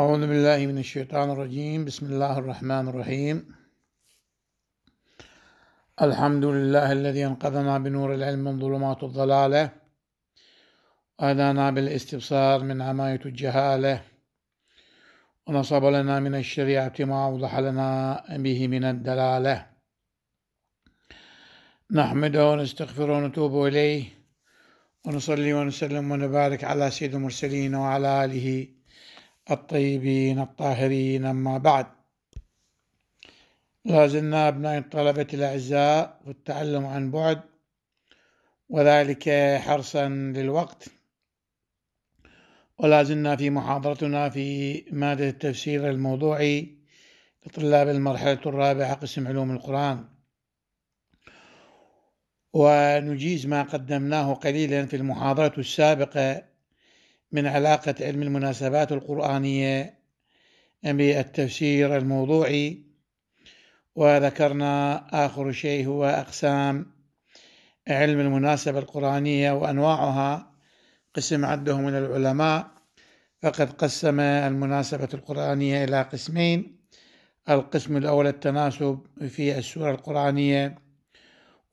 أعوذ بالله من الشيطان الرجيم بسم الله الرحمن الرحيم الحمد لله الذي أنقذنا بنور العلم من ظلمات الضلالة وأدانا بالاستبصار من عماية الجهالة ونصب لنا من الشريعة ما أوضح لنا به من الدلالة نحمده ونستغفره ونتوب إليه ونصلي ونسلم ونبارك على سيد المرسلين وعلى آله الطيبين الطاهرين أما بعد لازلنا أبناء الطلبة الأعزاء في التعلم عن بعد وذلك حرصا للوقت ولازلنا في محاضرتنا في مادة التفسير الموضوعي لطلاب المرحلة الرابعة قسم علوم القرآن ونجيز ما قدمناه قليلا في المحاضرة السابقة من علاقة علم المناسبات القرآنية بالتفسير الموضوعي وذكرنا آخر شيء هو أقسام علم المناسبة القرآنية وأنواعها قسم عده من العلماء فقد قسم المناسبة القرآنية إلى قسمين القسم الأول التناسب في السورة القرآنية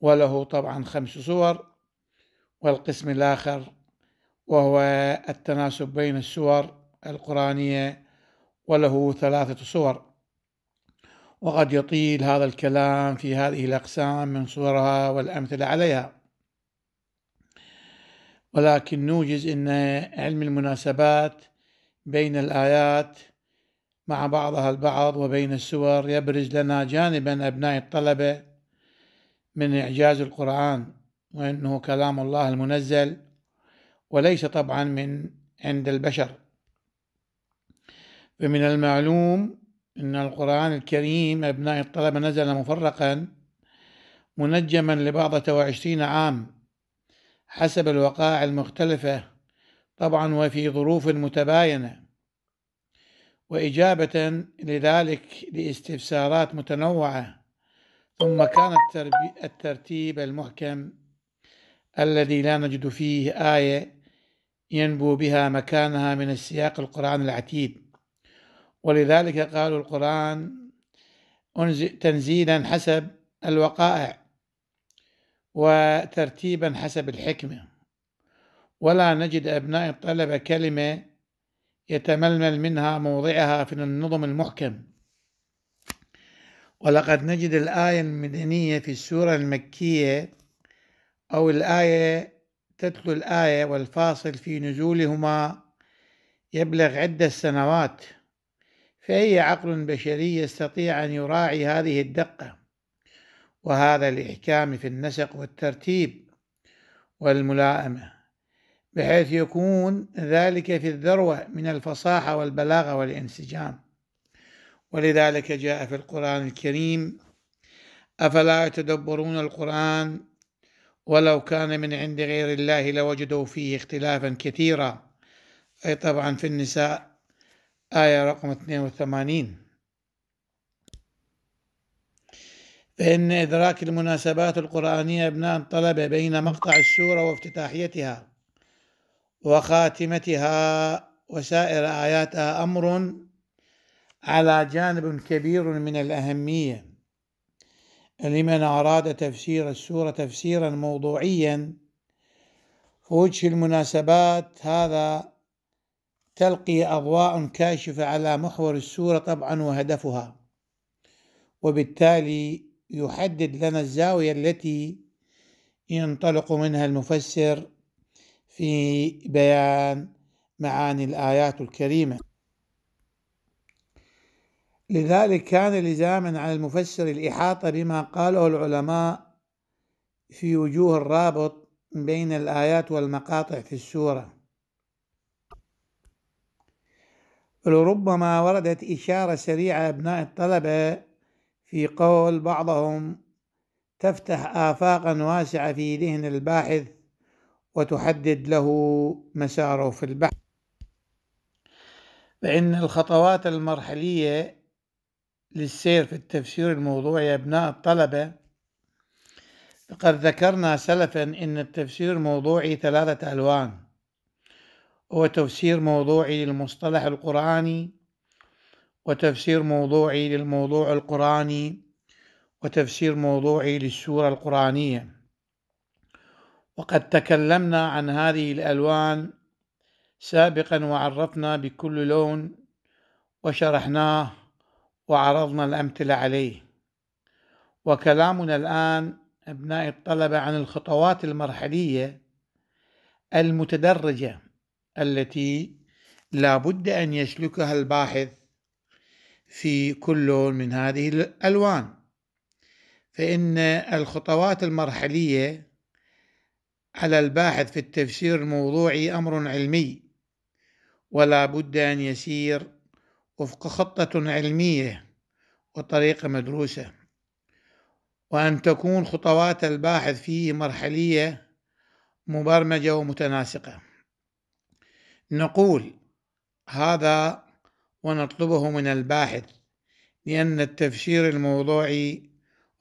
وله طبعا خمس صور والقسم الآخر وهو التناسب بين السور القرآنية وله ثلاثة صور وقد يطيل هذا الكلام في هذه الأقسام من صورها والأمثلة عليها ولكن نوجز أن علم المناسبات بين الآيات مع بعضها البعض وبين السور يبرز لنا جانبا أبناء الطلبة من إعجاز القرآن وأنه كلام الله المنزل وليس طبعا من عند البشر فمن المعلوم أن القرآن الكريم أبناء الطلبة نزل مفرقا منجما لبعضة وعشرين عام حسب الوقائع المختلفة طبعا وفي ظروف متباينة وإجابة لذلك لاستفسارات متنوعة ثم كان الترتيب المحكم الذي لا نجد فيه آية ينبو بها مكانها من السياق القرآن العتيد ولذلك قالوا القرآن تنزيلا حسب الوقائع وترتيبا حسب الحكمة ولا نجد أبناء الطلبة كلمة يتململ منها موضعها في النظم المحكم ولقد نجد الآية المدنية في السورة المكية أو الآية تتلو الآية والفاصل في نزولهما يبلغ عدة سنوات فأي عقل بشري يستطيع أن يراعي هذه الدقة وهذا الإحكام في النسق والترتيب والملائمة بحيث يكون ذلك في الذروة من الفصاحة والبلاغة والانسجام ولذلك جاء في القرآن الكريم أفلا يتدبرون القرآن ولو كان من عند غير الله لوجدوا فيه اختلافا كثيرا أي طبعا في النساء آية رقم 82 فإن إدراك المناسبات القرآنية ابناء الطلبة بين مقطع السورة وافتتاحيتها وخاتمتها وسائر آياتها أمر على جانب كبير من الأهمية لمن أراد تفسير السورة تفسيرا موضوعيا فوجه المناسبات هذا تلقي أضواء كاشفة على محور السورة طبعا وهدفها وبالتالي يحدد لنا الزاوية التي ينطلق منها المفسر في بيان معاني الآيات الكريمة لذلك كان لزاما على المفسر الإحاطة بما قاله العلماء في وجوه الرابط بين الآيات والمقاطع في السورة ولربما وردت إشارة سريعة أبناء الطلبة في قول بعضهم تفتح آفاقا واسعة في ذهن الباحث وتحدد له مساره في البحث فإن الخطوات المرحلية للسير في التفسير الموضوعي يا أبناء الطلبة فقد ذكرنا سلفا أن التفسير الموضوعي ثلاثة ألوان هو تفسير موضوعي للمصطلح القرآني وتفسير موضوعي للموضوع القرآني وتفسير موضوعي للسورة القرآنية وقد تكلمنا عن هذه الألوان سابقا وعرفنا بكل لون وشرحناه وعرضنا الأمثلة عليه وكلامنا الآن أبناء الطلبة عن الخطوات المرحلية المتدرجة التي لا بد أن يسلكها الباحث في كل من هذه الألوان فإن الخطوات المرحلية على الباحث في التفسير الموضوعي أمر علمي ولا بد أن يسير وفق خطة علمية وطريقة مدروسة وأن تكون خطوات الباحث فيه مرحلية مبرمجة ومتناسقة نقول هذا ونطلبه من الباحث لأن التفسير الموضوعي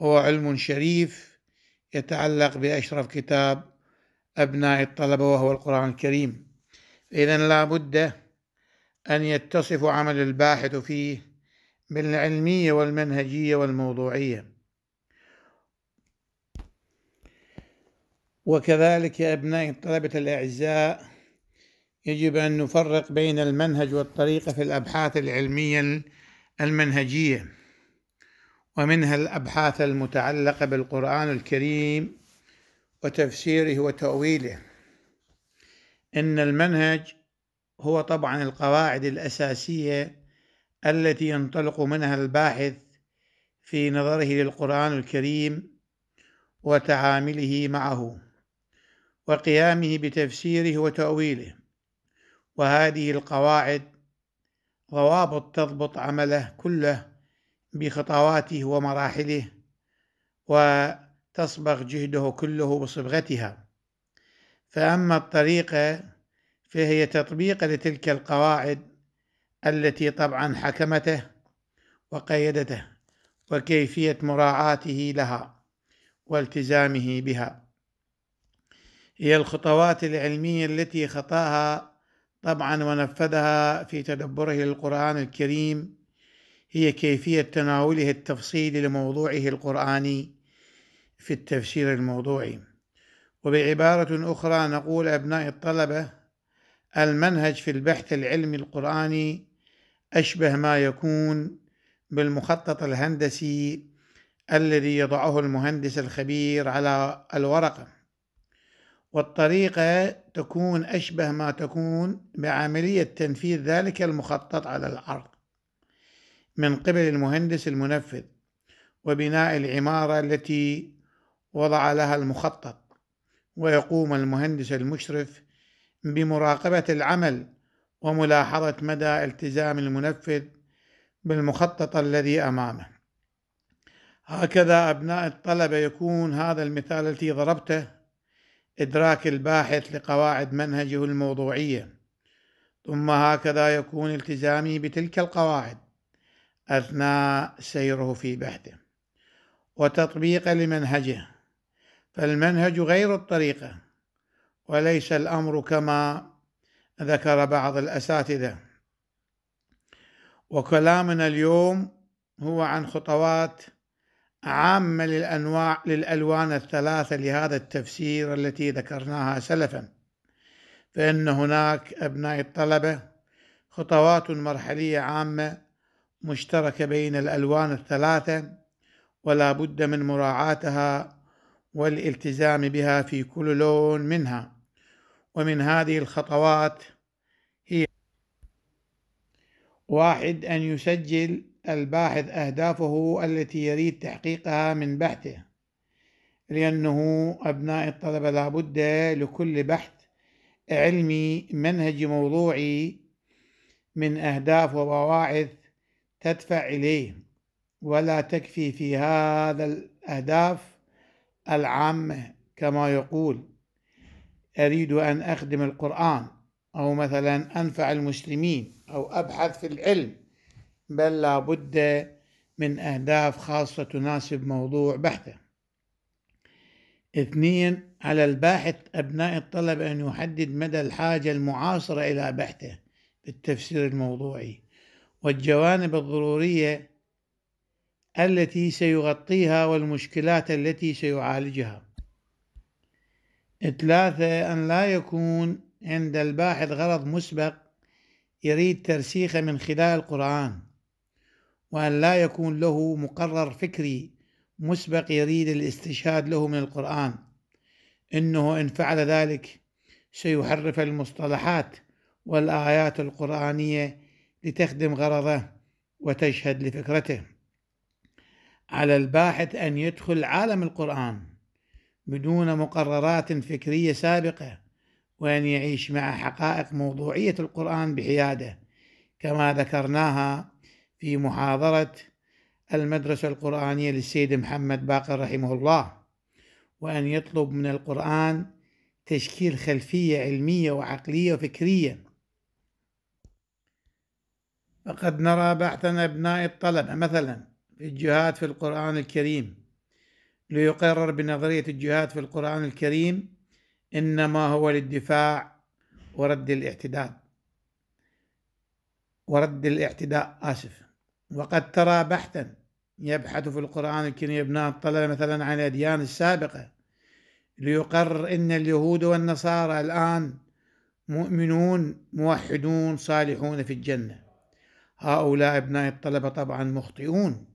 هو علم شريف يتعلق بأشرف كتاب أبناء الطلبة وهو القرآن الكريم إذا لا بد أن يتصف عمل الباحث فيه بالعلمية والمنهجية والموضوعية وكذلك يا أبنائي الطلبة الأعزاء يجب أن نفرق بين المنهج والطريقة في الأبحاث العلمية المنهجية ومنها الأبحاث المتعلقة بالقرآن الكريم وتفسيره وتأويله إن المنهج هو طبعا القواعد الأساسية التي ينطلق منها الباحث في نظره للقرآن الكريم وتعامله معه وقيامه بتفسيره وتأويله وهذه القواعد ضوابط تضبط عمله كله بخطواته ومراحله وتصبغ جهده كله بصبغتها فأما الطريقة فهي تطبيق لتلك القواعد التي طبعا حكمته وقيدته وكيفية مراعاته لها والتزامه بها هي الخطوات العلمية التي خطاها طبعا ونفذها في تدبره للقرآن الكريم هي كيفية تناوله التفصيل لموضوعه القرآني في التفسير الموضوعي وبعبارة أخرى نقول أبناء الطلبة المنهج في البحث العلمي القرآني أشبه ما يكون بالمخطط الهندسي الذي يضعه المهندس الخبير على الورقة والطريقة تكون أشبه ما تكون بعملية تنفيذ ذلك المخطط على الأرض من قبل المهندس المنفذ وبناء العمارة التي وضع لها المخطط ويقوم المهندس المشرف بمراقبه العمل وملاحظه مدى التزام المنفذ بالمخطط الذي امامه هكذا ابناء الطلبه يكون هذا المثال الذي ضربته ادراك الباحث لقواعد منهجه الموضوعيه ثم هكذا يكون التزامي بتلك القواعد اثناء سيره في بحثه وتطبيق لمنهجه فالمنهج غير الطريقه وليس الامر كما ذكر بعض الاساتذه وكلامنا اليوم هو عن خطوات عامه للانواع للالوان الثلاثه لهذا التفسير التي ذكرناها سلفا فان هناك ابناء الطلبه خطوات مرحليه عامه مشتركه بين الالوان الثلاثه ولا بد من مراعاتها والالتزام بها في كل لون منها ومن هذه الخطوات هي واحد أن يسجل الباحث أهدافه التي يريد تحقيقها من بحثه لأنه أبناء الطلبة لابد لكل بحث علمي منهجي موضوعي من أهداف وبواعث تدفع إليه ولا تكفي في هذا الأهداف العامة كما يقول أريد أن أخدم القرآن أو مثلا أنفع المسلمين أو أبحث في العلم بل لابد من أهداف خاصة تناسب موضوع بحثه اثنين على الباحث أبناء الطلب أن يحدد مدى الحاجة المعاصرة إلى بحثه بالتفسير الموضوعي والجوانب الضرورية التي سيغطيها والمشكلات التي سيعالجها ثلاثة أن لا يكون عند الباحث غرض مسبق يريد ترسيخه من خلال القرآن وأن لا يكون له مقرر فكري مسبق يريد الاستشهاد له من القرآن إنه إن فعل ذلك سيحرف المصطلحات والآيات القرآنية لتخدم غرضه وتشهد لفكرته على الباحث أن يدخل عالم القرآن بدون مقررات فكرية سابقة وأن يعيش مع حقائق موضوعية القرآن بحيادة كما ذكرناها في محاضرة المدرسة القرآنية للسيد محمد باقر رحمه الله وأن يطلب من القرآن تشكيل خلفية علمية وعقلية وفكرية فقد نرى بعثنا أبناء الطلبة مثلا في الجهاد في القرآن الكريم ليقرر بنظرية الجهاد في القرآن الكريم إنما هو للدفاع ورد الاعتداء ورد الاعتداء آسف وقد ترى بحثا يبحث في القرآن الكريم ابناء الطلبة مثلا عن الأديان السابقة ليقرر أن اليهود والنصارى الآن مؤمنون موحدون صالحون في الجنة هؤلاء أبناء الطلبة طبعا مخطئون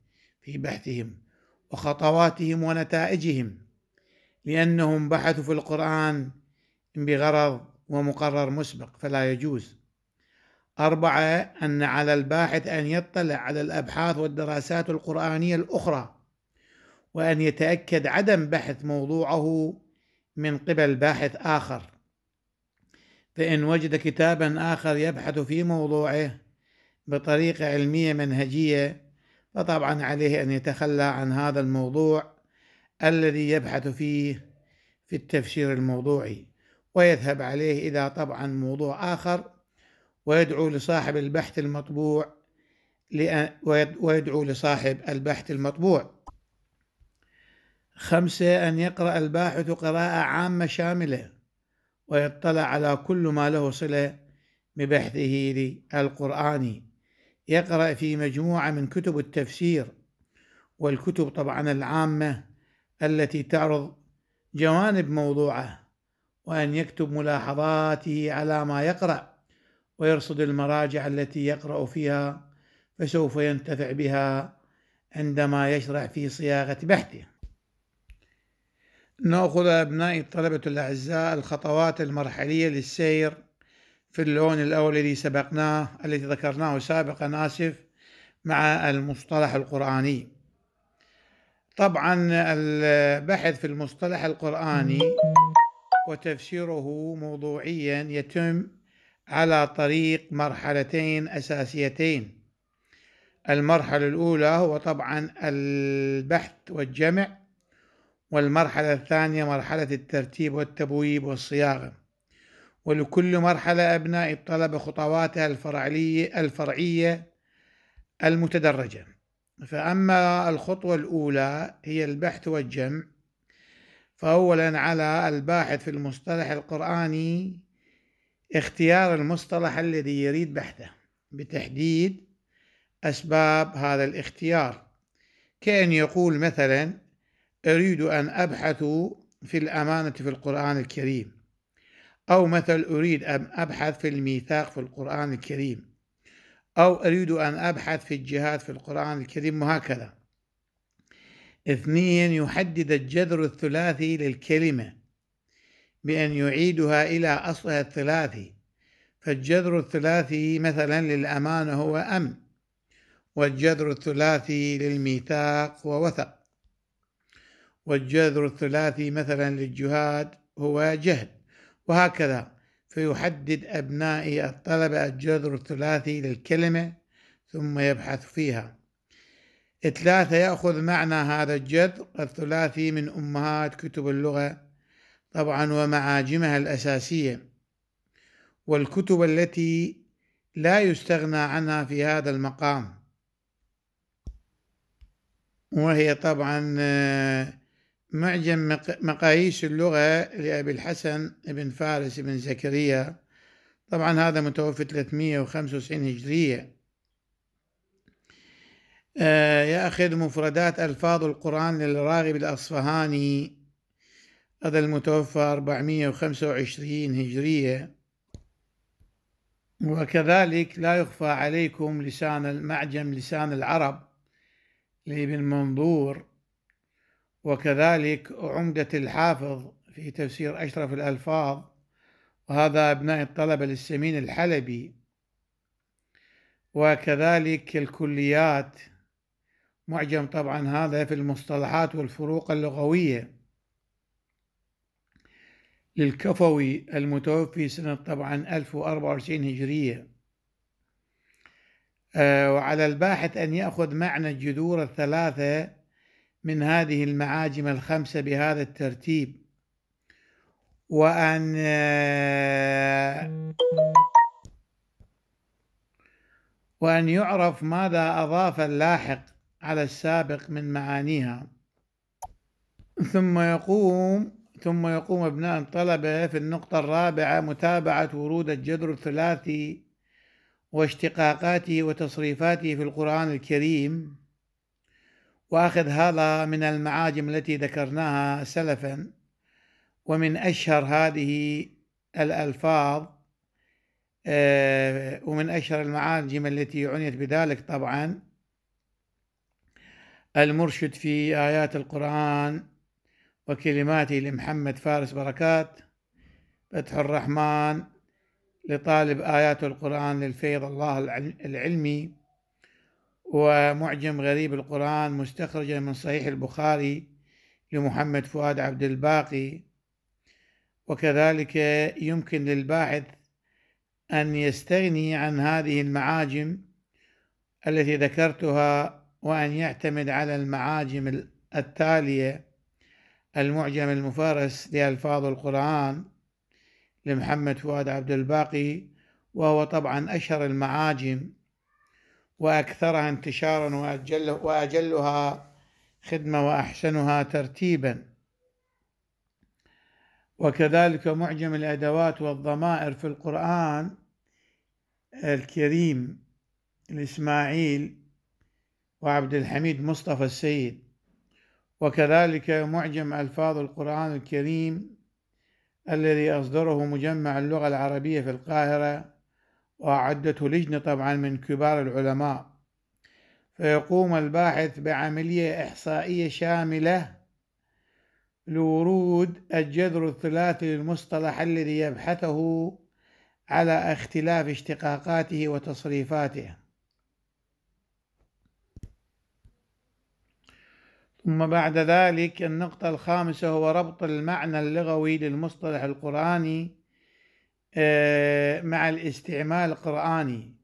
في بحثهم وخطواتهم ونتائجهم لأنهم بحثوا في القرآن بغرض ومقرر مسبق فلا يجوز أربعة أن على الباحث أن يطلع على الأبحاث والدراسات القرآنية الأخرى وأن يتأكد عدم بحث موضوعه من قبل باحث آخر فإن وجد كتابا آخر يبحث في موضوعه بطريقة علمية منهجية فطبعا عليه أن يتخلى عن هذا الموضوع الذي يبحث فيه في التفسير الموضوعي ويذهب عليه إلى طبعا موضوع آخر ويدعو لصاحب البحث المطبوع ويدعو لصاحب البحث المطبوع خمسة أن يقرأ الباحث قراءة عامة شاملة ويطلع على كل ما له صلة ببحثه للقرآني يقرأ في مجموعة من كتب التفسير والكتب طبعا العامة التي تعرض جوانب موضوعه وأن يكتب ملاحظاته على ما يقرأ ويرصد المراجع التي يقرأ فيها فسوف ينتفع بها عندما يشرع في صياغة بحثه نأخذ أبنائي الطلبة الأعزاء الخطوات المرحلية للسير في اللون الأول الذي سبقناه الذي ذكرناه سابقا آسف مع المصطلح القرآني طبعا البحث في المصطلح القرآني وتفسيره موضوعيا يتم على طريق مرحلتين أساسيتين المرحلة الأولى هو طبعا البحث والجمع والمرحلة الثانية مرحلة الترتيب والتبويب والصياغة ولكل مرحلة أبناء الطلبة خطواتها الفرعية, الفرعية المتدرجة فأما الخطوة الأولى هي البحث والجمع فأولا على الباحث في المصطلح القرآني اختيار المصطلح الذي يريد بحثه بتحديد أسباب هذا الاختيار كأن يقول مثلا أريد أن أبحث في الأمانة في القرآن الكريم أو مثل أريد أن أبحث في الميثاق في القرآن الكريم أو أريد أن أبحث في الجهاد في القرآن الكريم وهكذا اثنين يحدد الجذر الثلاثي للكلمة بأن يعيدها إلى أصلها الثلاثي فالجذر الثلاثي مثلا للأمانة هو أمن والجذر الثلاثي للميثاق هو وثق والجذر الثلاثي مثلا للجهاد هو جهد وهكذا فيحدد أبناء الطلبة الجذر الثلاثي للكلمة ثم يبحث فيها ثلاثة يأخذ معنى هذا الجذر الثلاثي من أمهات كتب اللغة طبعا ومعاجمها الأساسية والكتب التي لا يستغنى عنها في هذا المقام وهي طبعا آه، معجم مقاييس اللغة لأبي الحسن بن فارس بن زكريا طبعا هذا متوفى 395 هجرية آه، يأخذ مفردات ألفاظ القرآن للراغب الأصفهاني هذا المتوفى 425 هجرية وكذلك لا يخفى عليكم لسان المعجم لسان العرب لابن منظور وكذلك عمدة الحافظ في تفسير أشرف الألفاظ وهذا أبناء الطلبة للسمين الحلبي وكذلك الكليات معجم طبعا هذا في المصطلحات والفروق اللغوية للكفوي المتوفي سنة طبعا 1024 هجرية آه، وعلى الباحث أن يأخذ معنى الجذور الثلاثة من هذه المعاجم الخمسة بهذا الترتيب وأن آه، وأن يعرف ماذا أضاف اللاحق على السابق من معانيها ثم يقوم ثم يقوم ابناء الطلبة في النقطة الرابعة متابعة ورود الجذر الثلاثي واشتقاقاته وتصريفاته في القرآن الكريم واخذ هذا من المعاجم التي ذكرناها سلفا ومن اشهر هذه الالفاظ آه، ومن اشهر المعاجم التي عنيت بذلك طبعا المرشد في ايات القران وكلماته لمحمد فارس بركات فتح الرحمن لطالب ايات القران للفيض الله العلمي ومعجم غريب القرآن مستخرجا من صحيح البخاري لمحمد فؤاد عبد الباقي وكذلك يمكن للباحث أن يستغني عن هذه المعاجم التي ذكرتها وأن يعتمد على المعاجم التالية المعجم المفارس لألفاظ القرآن لمحمد فؤاد عبد الباقي وهو طبعا أشهر المعاجم واكثرها انتشارا واجل واجلها خدمه واحسنها ترتيبا وكذلك معجم الادوات والضمائر في القران الكريم لاسماعيل وعبد الحميد مصطفى السيد وكذلك معجم الفاظ القران الكريم الذي اصدره مجمع اللغه العربيه في القاهره وأعدته لجنة طبعا من كبار العلماء فيقوم الباحث بعملية إحصائية شاملة لورود الجذر الثلاثي للمصطلح الذي يبحثه على اختلاف اشتقاقاته وتصريفاته ثم بعد ذلك النقطة الخامسة هو ربط المعنى اللغوي للمصطلح القرآني آه، مع الاستعمال القرآني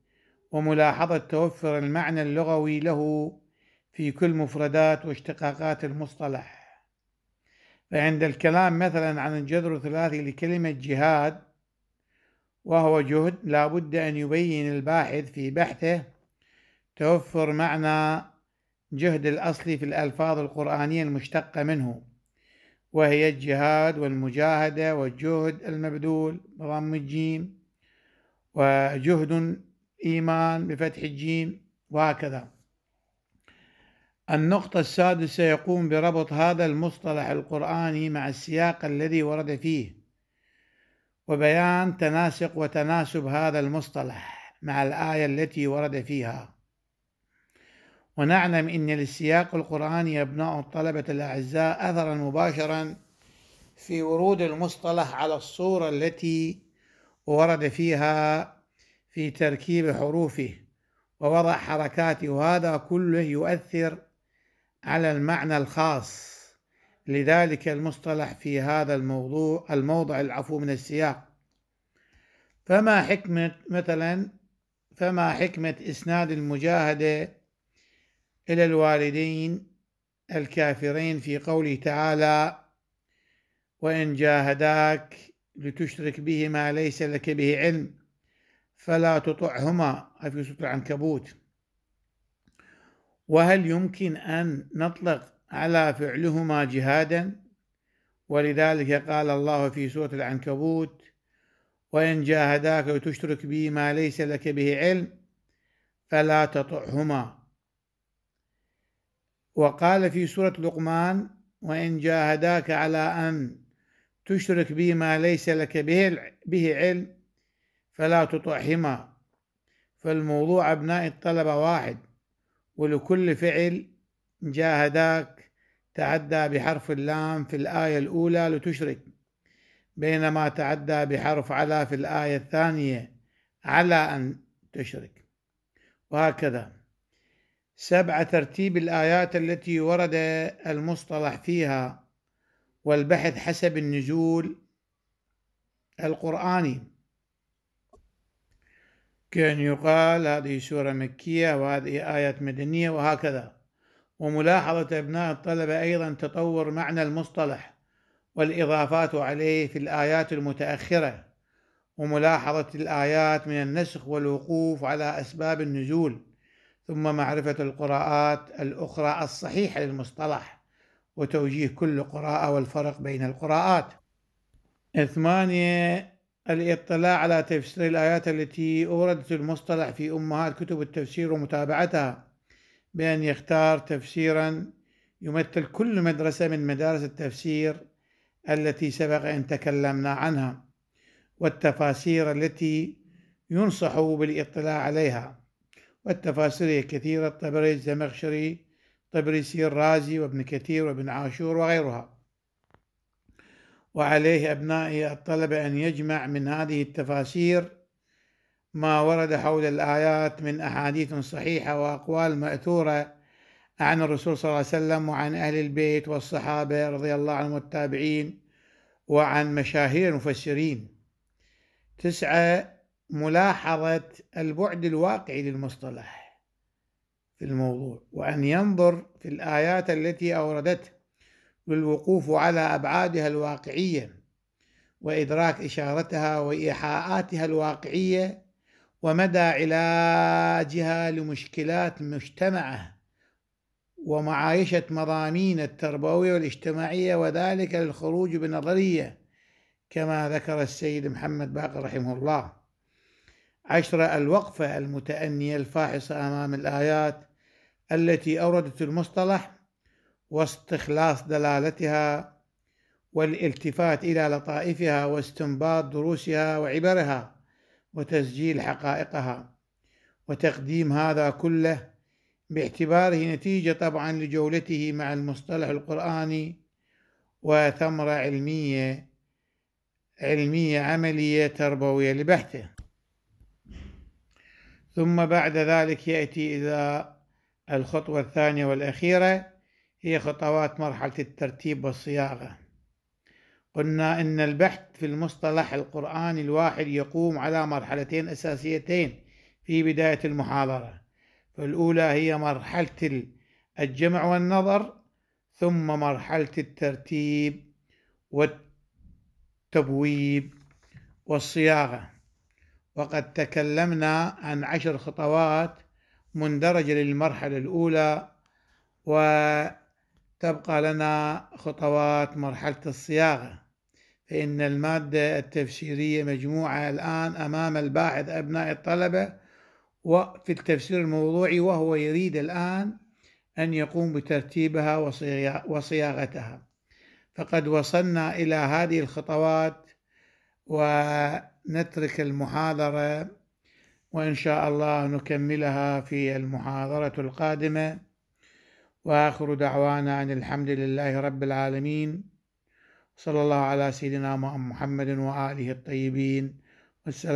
وملاحظة توفر المعنى اللغوي له في كل مفردات واشتقاقات المصطلح فعند الكلام مثلا عن الجذر الثلاثي لكلمة جهاد وهو جهد لا بد أن يبين الباحث في بحثه توفر معنى جهد الأصلي في الألفاظ القرآنية المشتقة منه وهي الجهاد والمجاهدة والجهد المبذول بضم الجيم وجهد إيمان بفتح الجيم وهكذا النقطة السادسة يقوم بربط هذا المصطلح القرآني مع السياق الذي ورد فيه وبيان تناسق وتناسب هذا المصطلح مع الآية التي ورد فيها ونعلم أن للسياق القرآني يبناء الطلبة الأعزاء أثرا مباشرا في ورود المصطلح على الصورة التي ورد فيها في تركيب حروفه ووضع حركاته وهذا كله يؤثر على المعنى الخاص لذلك المصطلح في هذا الموضوع الموضع العفو من السياق فما حكمة مثلا فما حكمة إسناد المجاهدة إلى الوالدين الكافرين في قوله تعالى وإن جاهداك لتشرك به ما ليس لك به علم فلا تطعهما في سورة العنكبوت وهل يمكن أن نطلق على فعلهما جهادا ولذلك قال الله في سورة العنكبوت وإن جاهداك لتشرك به ما ليس لك به علم فلا تطعهما وقال في سورة لقمان وإن جاهداك على أن تشرك بي ما ليس لك به علم فلا تطعهما فالموضوع أبناء الطلبة واحد ولكل فعل جاهداك تعدى بحرف اللام في الآية الأولى لتشرك بينما تعدى بحرف على في الآية الثانية على أن تشرك وهكذا سبع ترتيب الآيات التي ورد المصطلح فيها والبحث حسب النزول القرآني كأن يقال هذه سورة مكية وهذه آيات مدنية وهكذا وملاحظة أبناء الطلبة أيضا تطور معنى المصطلح والإضافات عليه في الآيات المتأخرة وملاحظة الآيات من النسخ والوقوف على أسباب النزول ثم معرفة القراءات الأخرى الصحيحة للمصطلح وتوجيه كل قراءة والفرق بين القراءات ثمانية الاطلاع على تفسير الآيات التي أوردت المصطلح في أمهات كتب التفسير ومتابعتها بأن يختار تفسيرا يمثل كل مدرسة من مدارس التفسير التي سبق أن تكلمنا عنها والتفاسير التي ينصح بالاطلاع عليها والتفاسير كثيرة الطبري الزمخشري الطبرسي الرازي وابن كثير وابن عاشور وغيرها وعليه أبناء الطلبة أن يجمع من هذه التفاسير ما ورد حول الآيات من أحاديث صحيحة وأقوال مأثورة عن الرسول صلى الله عليه وسلم وعن أهل البيت والصحابة رضي الله عنهم والتابعين وعن مشاهير المفسرين تسعة ملاحظة البعد الواقعي للمصطلح في الموضوع وأن ينظر في الآيات التي أوردته للوقوف على أبعادها الواقعية وإدراك إشارتها وإيحاءاتها الواقعية ومدى علاجها لمشكلات مجتمعه ومعايشة مضامين التربوية والاجتماعية وذلك للخروج بنظرية كما ذكر السيد محمد باقر رحمه الله عشر الوقفة المتأنية الفاحصة أمام الآيات التي أوردت المصطلح واستخلاص دلالتها والالتفات إلى لطائفها واستنباط دروسها وعبرها وتسجيل حقائقها وتقديم هذا كله باعتباره نتيجة طبعا لجولته مع المصطلح القرآني وثمرة علمية علمية عملية تربوية لبحثه ثم بعد ذلك يأتي إلى الخطوة الثانية والأخيرة هي خطوات مرحلة الترتيب والصياغة قلنا إن البحث في المصطلح القرآني الواحد يقوم على مرحلتين أساسيتين في بداية المحاضرة فالأولى هي مرحلة الجمع والنظر ثم مرحلة الترتيب والتبويب والصياغة وقد تكلمنا عن عشر خطوات مندرجة للمرحلة الأولى وتبقى لنا خطوات مرحلة الصياغة فإن المادة التفسيرية مجموعة الآن أمام الباحث أبناء الطلبة وفي التفسير الموضوعي وهو يريد الآن أن يقوم بترتيبها وصياغتها فقد وصلنا إلى هذه الخطوات و نترك المحاضرة وإن شاء الله نكملها في المحاضرة القادمة وآخر دعوانا أن الحمد لله رب العالمين صلى الله على سيدنا محمد وآله الطيبين والسلام